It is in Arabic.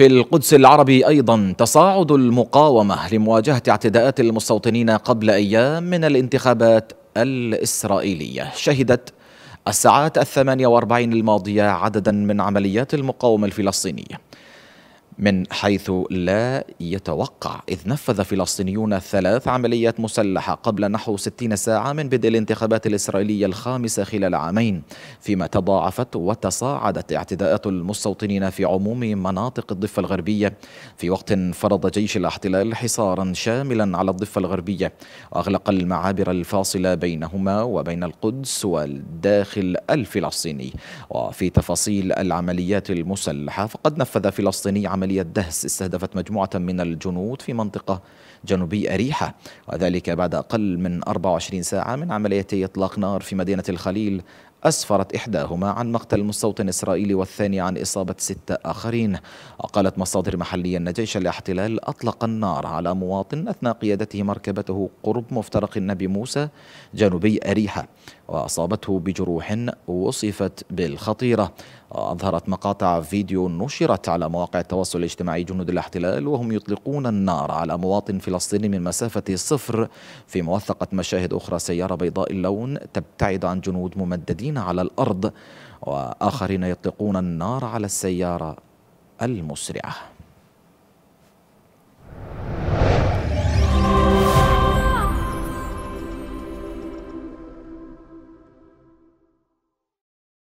في القدس العربي أيضا تصاعد المقاومة لمواجهة اعتداءات المستوطنين قبل أيام من الانتخابات الإسرائيلية شهدت الساعات الثمانية واربعين الماضية عددا من عمليات المقاومة الفلسطينية من حيث لا يتوقع إذ نفذ فلسطينيون ثلاث عمليات مسلحة قبل نحو 60 ساعة من بدء الانتخابات الإسرائيلية الخامسة خلال عامين فيما تضاعفت وتصاعدت اعتداءات المستوطنين في عموم مناطق الضفة الغربية في وقت فرض جيش الاحتلال حصارا شاملا على الضفة الغربية وأغلق المعابر الفاصلة بينهما وبين القدس والداخل الفلسطيني وفي تفاصيل العمليات المسلحة فقد نفذ فلسطيني عملية دهس استهدفت مجموعة من الجنود في منطقة جنوبي أريحة وذلك بعد أقل من 24 ساعة من عملية إطلاق نار في مدينة الخليل أسفرت إحداهما عن مقتل مستوطن إسرائيلي والثاني عن إصابة ستة آخرين وقالت مصادر محلية أن جيش الاحتلال أطلق النار على مواطن أثناء قيادته مركبته قرب مفترق النبي موسى جنوبي أريحة وأصابته بجروح وصفت بالخطيرة أظهرت مقاطع فيديو نشرت على مواقع التواصل الاجتماعي جنود الاحتلال وهم يطلقون النار على مواطن فلسطيني من مسافة صفر في موثقة مشاهد أخرى سيارة بيضاء اللون تبتعد عن جنود ممددين على الأرض وآخرين يطلقون النار على السيارة المسرعة